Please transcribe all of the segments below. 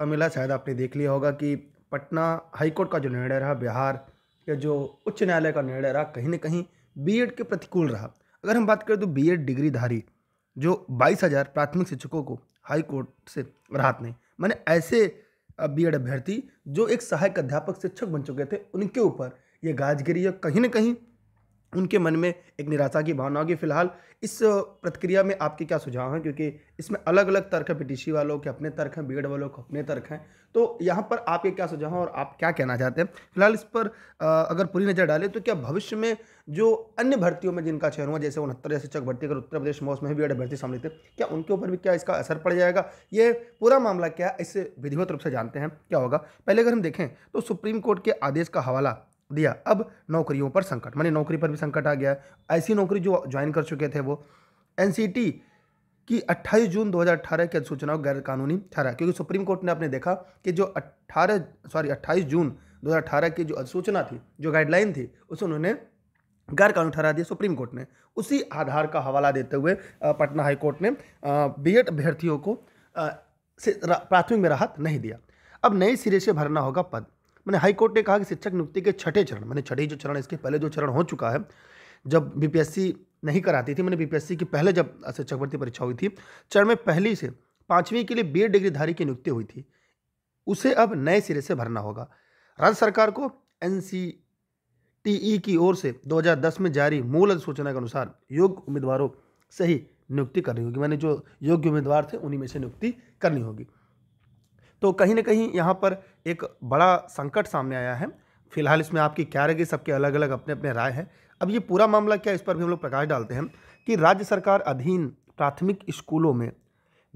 अमिला मिला शायद आपने देख लिया होगा कि पटना हाईकोर्ट का जो निर्णय रहा बिहार या जो उच्च न्यायालय का निर्णय रहा कहीं ना कहीं बीएड के प्रतिकूल रहा अगर हम बात करें तो बीएड डिग्रीधारी जो बाईस हज़ार प्राथमिक शिक्षकों को हाईकोर्ट से राहत नहीं मैंने ऐसे बी अभ्यर्थी जो एक सहायक अध्यापक शिक्षक बन चुके थे उनके ऊपर ये गाजगिरी या कहीं ना कहीं उनके मन में एक निराशा की भावना होगी फिलहाल इस प्रतिक्रिया में आपके क्या सुझाव हैं क्योंकि इसमें अलग अलग तर्क हैं पिटिशी वालों के अपने तर्क हैं बीगड़ वालों के अपने तर्क हैं तो यहाँ पर आपके क्या सुझाव हैं और आप क्या कहना चाहते हैं फिलहाल इस पर अगर पूरी नज़र डालें तो क्या भविष्य में जो अन्य भर्तियों में जिनका चयन हुआ जैसे उनहत्तर जैसे चक भर्ती अगर उत्तर प्रदेश मौसम में भी एड भर्ती सामने थे क्या उनके ऊपर भी क्या इसका असर पड़ जाएगा ये पूरा मामला क्या है इसे विधिवत रूप से जानते हैं क्या होगा पहले अगर हम देखें तो सुप्रीम कोर्ट के आदेश का हवाला दिया अब नौकरियों पर संकट मानी नौकरी पर भी संकट आ गया ऐसी नौकरी जो ज्वाइन कर चुके थे वो एन कि 28 जून 2018 की अधिसूचनाओं गैर कानूनी ठहरा क्योंकि सुप्रीम कोर्ट ने आपने देखा कि जो 18 सॉरी 28 जून 2018 की जो अधिसूचना थी जो गाइडलाइन थी उसे उन्होंने गैर कानून ठहरा दिया सुप्रीम कोर्ट ने उसी आधार का हवाला देते हुए पटना हाई कोर्ट ने बी एड अभ्यर्थियों को प्राथमिक में राहत नहीं दिया अब नए सिरे से भरना होगा पद मैंने हाईकोर्ट ने कहा कि शिक्षक नियुक्ति के छठे चरण मैंने छठे जो चरण इसके पहले जो चरण हो चुका है जब बीपीएससी नहीं कराती थी मैंने बीपीएससी की पहले जब शिक्षक भर्ती परीक्षा हुई थी चरण में पहली से पाँचवीं के लिए बी डिग्रीधारी की नियुक्ति हुई थी उसे अब नए सिरे से भरना होगा राज्य सरकार को एन टीई e की ओर से 2010 में जारी मूल अधिसूचना के अनुसार योग्य उम्मीदवारों से ही नियुक्ति करनी होगी मैंने जो योग्य उम्मीदवार थे उन्हीं में से नियुक्ति करनी होगी तो कहीं ना कहीं यहाँ पर एक बड़ा संकट सामने आया है फिलहाल इसमें आपकी क्या रहेगी सबके अलग अलग अपने अपने राय है अब ये पूरा मामला क्या इस पर भी हम लोग प्रकाश डालते हैं कि राज्य सरकार अधीन प्राथमिक स्कूलों में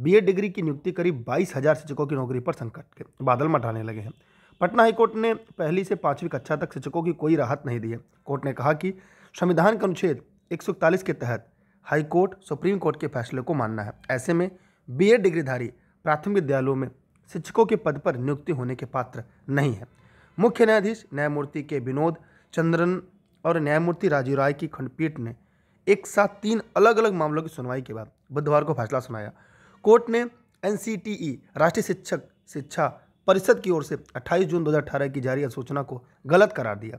बी डिग्री की नियुक्ति करीब बाईस हज़ार शिक्षकों की नौकरी पर संकट के बादल मटाने लगे हैं पटना हाईकोर्ट ने पहली से पाँचवीं कक्षा तक शिक्षकों की कोई राहत नहीं दी है कोर्ट ने कहा कि संविधान के अनुच्छेद एक के तहत हाईकोर्ट सुप्रीम कोर्ट के फैसले को मानना है ऐसे में बी डिग्रीधारी प्राथमिक विद्यालयों में शिक्षकों के पद पर नियुक्ति होने के पात्र नहीं है मुख्य न्यायाधीश न्यायमूर्ति के विनोद चंद्रन और न्यायमूर्ति राजीव राय की खंडपीठ ने एक साथ तीन अलग अलग मामलों की सुनवाई के बाद बुधवार को फैसला सुनाया कोर्ट ने एन राष्ट्रीय शिक्षक शिक्षा परिषद की ओर से 28 जून 2018 की जारी अधिसूचना को गलत करार दिया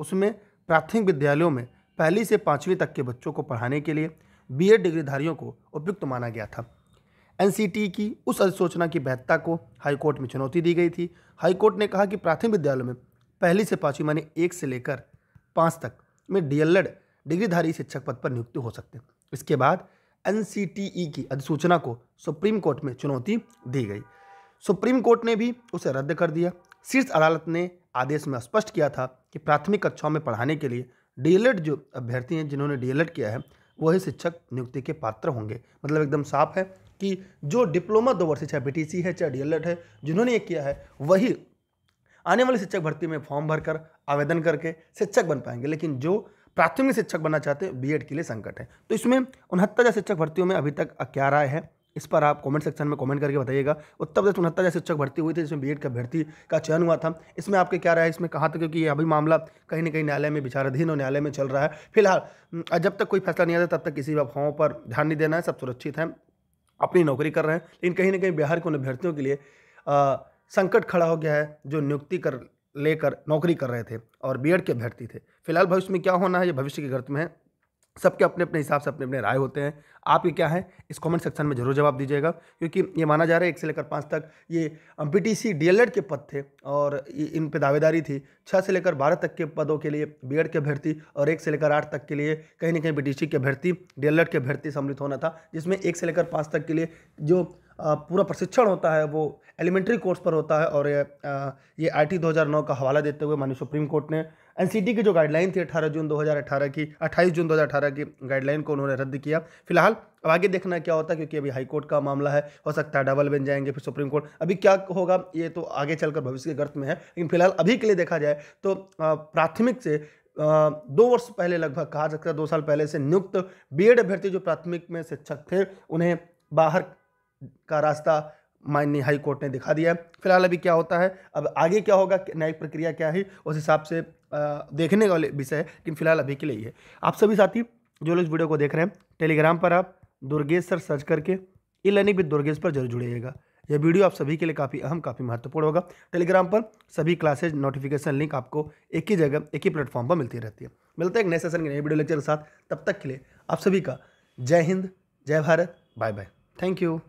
उसमें प्राथमिक विद्यालयों में पहली से पाँचवीं तक के बच्चों को पढ़ाने के लिए बी डिग्रीधारियों को उपयुक्त माना गया था एनसीटी की उस अधिसूचना की वैधता को हाईकोर्ट में चुनौती दी गई थी हाईकोर्ट ने कहा कि प्राथमिक विद्यालय में पहली से पाँचवीं माने एक से लेकर पाँच तक में डीएलएड डिग्रीधारी शिक्षक पद पर नियुक्ति हो सकते हैं इसके बाद एन की अधिसूचना को सुप्रीम कोर्ट में चुनौती दी गई सुप्रीम कोर्ट ने भी उसे रद्द कर दिया शीर्ष अदालत ने आदेश में स्पष्ट किया था कि प्राथमिक कक्षाओं में पढ़ाने के लिए डीएलएड जो अभ्यर्थी हैं जिन्होंने डीएलएड किया है वही शिक्षक नियुक्ति के पात्र होंगे मतलब एकदम साफ है कि जो डिप्लोमा दो वर्ष चाहे बी है चाहे डी है जिन्होंने ये किया है वही आने वाली शिक्षक भर्ती में फॉर्म भरकर आवेदन करके शिक्षक बन पाएंगे लेकिन जो प्राथमिक शिक्षक बनना चाहते हैं बीएड के लिए संकट है तो इसमें उनहत्तर हज़ार शिक्षक भर्तियों में अभी तक क्या राय है इस पर आप कमेंट सेक्शन में कमेंट करके बताइएगा उत्तर प्रदेश उनहत्तर हज़ार शिक्षक भर्ती हुई थी जिसमें बीएड का भर्ती का चयन हुआ था इसमें आपके क्या रहा है इसमें कहा था क्योंकि ये अभी मामला कहीं ना कहीं न्यायालय में विचाराधीन और न्यायालय में चल रहा है फिलहाल जब तक कोई फैसला नहीं आता तब तक किसी भी अफवाहों पर ध्यान नहीं देना है सब सुरक्षित है अपनी नौकरी कर रहे हैं लेकिन कहीं ना कहीं बिहार के उन अभ्यर्थियों के लिए आ, संकट खड़ा हो गया है जो नियुक्ति कर लेकर नौकरी कर रहे थे और बी के अभ्यर्थी थे फिलहाल भविष्य में क्या होना है ये भविष्य के गर्त में है सबके अपने अपने हिसाब से अपने अपने राय होते हैं आप ये क्या है इस कमेंट सेक्शन में जरूर जवाब दीजिएगा क्योंकि ये माना जा रहा है एक से लेकर पाँच तक ये B T C D L Ed के पद थे और इन पे दावेदारी थी छः से लेकर बारह तक के पदों के लिए बी एड के अभ्यर्थी और एक से लेकर आठ तक के लिए कहीं ना कहीं बी टी सी के अभ्यर्थी डी एल एड के अभ्यर्थी सम्मिलित होना था जिसमें एक से लेकर पाँच तक के लिए जो पूरा प्रशिक्षण होता है वो एलिमेंट्री कोर्स पर होता है और ये आई टी का हवाला देते हुए माननीय सुप्रीम कोर्ट ने एनसीटी की जो गाइडलाइन थी 18 जून 2018 की 28 जून 2018 की गाइडलाइन को उन्होंने रद्द किया फिलहाल अब आगे देखना क्या होता है क्योंकि अभी हाई कोर्ट का मामला है हो सकता है डबल बन जाएंगे फिर सुप्रीम कोर्ट अभी क्या होगा ये तो आगे चलकर भविष्य के गर्त में है लेकिन फिलहाल अभी के लिए देखा जाए तो प्राथमिक से दो वर्ष पहले लगभग कहा जा सकता है दो साल पहले से नियुक्त बीएड अभ्यर्थी जो प्राथमिक में शिक्षक थे उन्हें बाहर का रास्ता माननीय हाई कोर्ट ने दिखा दिया है फिलहाल अभी क्या होता है अब आगे क्या होगा न्यायिक प्रक्रिया क्या है उस हिसाब से देखने वाले विषय है लेकिन फिलहाल अभी के लिए ही है आप सभी साथी जो लोग इस वीडियो को देख रहे हैं टेलीग्राम पर आप दुर्गेश सर सर्च करके ई लर्निंग विद दुर्गेश पर जरूर जुड़िएगा यह वीडियो आप सभी के लिए काफ़ी अहम काफ़ी महत्वपूर्ण होगा टेलीग्राम पर सभी क्लासेज नोटिफिकेशन लिंक आपको एक ही जगह एक ही प्लेटफॉर्म पर मिलती रहती है मिलते हैं एक नए सेशन के नए वीडियो लेक्चर के साथ तब तक के लिए आप सभी का जय हिंद जय Bharat bye bye thank you